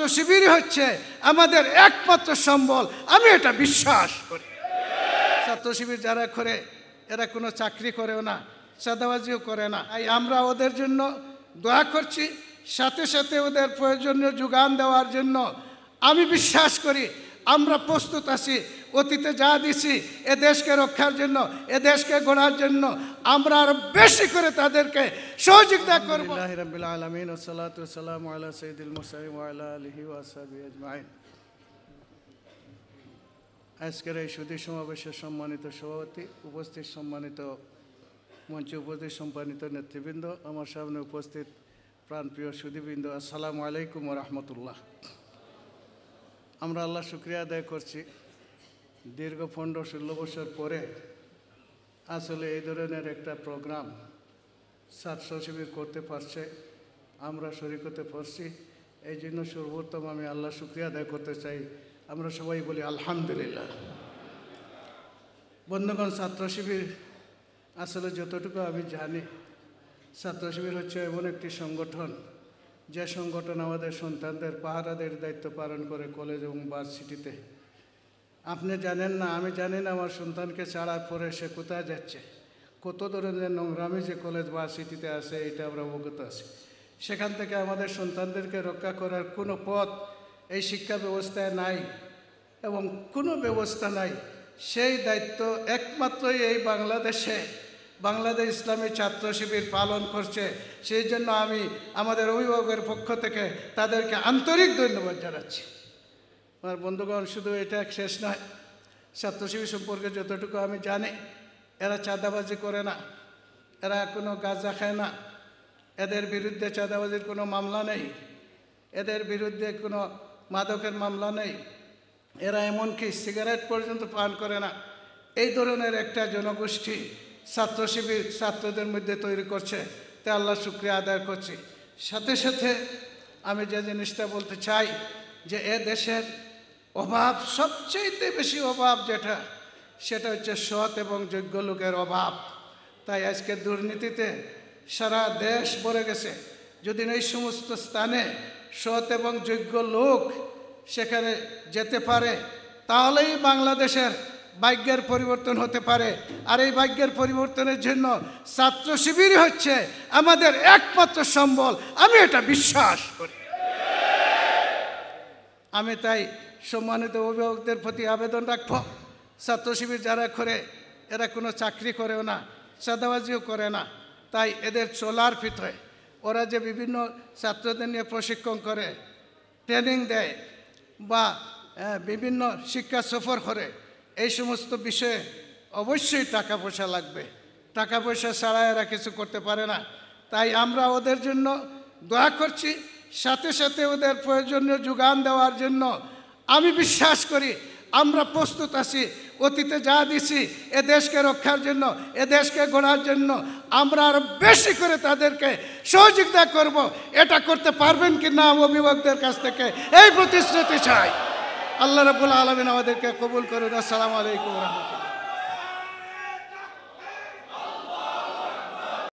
ছাত্র শিবিরই হচ্ছে আমাদের একমাত্র সম্বল আমি এটা বিশ্বাস করি ছাত্র শিবির যারা করে এরা কোনো চাকরি করেও না সাদাবাজিও করে না তাই আমরা ওদের জন্য দোয়া করছি সাথে সাথে ওদের প্রয়োজনীয় যোগান দেওয়ার জন্য আমি বিশ্বাস করি আমরা প্রস্তুত আছি অতীতে যা দিছি এ দেশকে রক্ষার জন্য এ দেশকে গড়ার জন্য আমরা আরো বেশি করে তাদেরকে সহযোগিতা করব আজকের এই সুদী সমাবেশের সম্মানিত সভাপতি উপস্থিত সম্মানিত মঞ্চে উপস্থিত সম্মানিত নেতৃবৃন্দ আমার সামনে উপস্থিত প্রাণপ্রিয় সুদীবৃন্দ আসসালামু আলাইকুম রহমতুল্লাহ আমরা আল্লাহ শুক্রিয়া আদায় করছি দীর্ঘ পনেরো ষোলো বছর পরে আসলে এই ধরনের একটা প্রোগ্রাম ছাত্র শিবির করতে পারছে আমরা শরিক করতে পারছি এই জন্য সর্বোত্তম আমি আল্লাহ শুক্রিয়া আদায় করতে চাই আমরা সবাই বলি আলহামদুলিল্লাহ বন্ধুগণ ছাত্র শিবির আসলে যতটুকু আমি জানি ছাত্র শিবির হচ্ছে এমন একটি সংগঠন যে সংগঠন আমাদের সন্তানদের পাহারাদের দায়িত্ব পালন করে কলেজ এবং ভার্সিটিতে আপনি জানেন না আমি জানি না আমার সন্তানকে ছাড়া পরে সে কোথায় যাচ্ছে কত ধরনের নোংরামি যে কলেজ বা সিটিতে আছে এটা আমরা অবগত আছি সেখান থেকে আমাদের সন্তানদেরকে রক্ষা করার কোনো পথ এই শিক্ষা ব্যবস্থায় নাই এবং কোনো ব্যবস্থা নাই সেই দায়িত্ব একমাত্রই এই বাংলাদেশে বাংলাদেশ ইসলামী ছাত্র শিবির পালন করছে সেই জন্য আমি আমাদের অভিভাবকের পক্ষ থেকে তাদেরকে আন্তরিক ধন্যবাদ জানাচ্ছি আমার বন্ধুগণ শুধু এটা শেষ নয় স্বাস্থ্যসেবী সম্পর্কে যতটুকু আমি জানি এরা চাঁদাবাজি করে না এরা কোনো গাঁজা খায় না এদের বিরুদ্ধে চাঁদাবাজির কোনো মামলা নেই এদের বিরুদ্ধে কোনো মাদকের মামলা নেই এরা এমনকি সিগারেট পর্যন্ত পান করে না এই ধরনের একটা জনগোষ্ঠী ছাত্র ছাত্রদের মধ্যে তৈরি করছে তা আল্লাহ শুক্রিয়া আদায় করছি সাথে সাথে আমি যে জিনিসটা বলতে চাই যে এ দেশের অভাব সবচেয়েতে বেশি অভাব যেটা সেটা হচ্ছে সৎ এবং যোগ্য লোকের অভাব তাই আজকে দুর্নীতিতে সারা দেশ ভরে গেছে যদি এই সমস্ত স্থানে সৎ এবং যোগ্য লোক সেখানে যেতে পারে তাহলেই বাংলাদেশের ভাগ্যের পরিবর্তন হতে পারে আর এই ভাগ্যের পরিবর্তনের জন্য ছাত্র শিবির হচ্ছে আমাদের একমাত্র সম্বল আমি এটা বিশ্বাস করি আমি তাই সম্মানিত অভিভাবকদের প্রতি আবেদন রাখব ছাত্র শিবির যারা করে এরা কোনো চাকরি করেও না সাদাবাজিও করে না তাই এদের চলার ভিতরে ওরা যে বিভিন্ন ছাত্রদের নিয়ে প্রশিক্ষণ করে ট্রেনিং দেয় বা বিভিন্ন শিক্ষা সফর করে এই সমস্ত বিষয়ে অবশ্যই টাকা পয়সা লাগবে টাকা পয়সা ছাড়া এরা কিছু করতে পারে না তাই আমরা ওদের জন্য দোয়া করছি সাথে সাথে ওদের প্রয়োজনীয় যোগান দেওয়ার জন্য আমি বিশ্বাস করি আমরা প্রস্তুত আছি অতীতে যা দিছি এ দেশকে রক্ষার জন্য এ দেশকে গড়ার জন্য আমরা আরো বেশি করে তাদেরকে সহযোগিতা করব এটা করতে পারবেন কি না অভিভাবকদের কাছ থেকে এই প্রতিশ্রুতি চাই আল্লাহ রবুল আলমিন আমাদেরকে কবুল করুন আসসালামু আলাইকুম রহমতুল্লাহ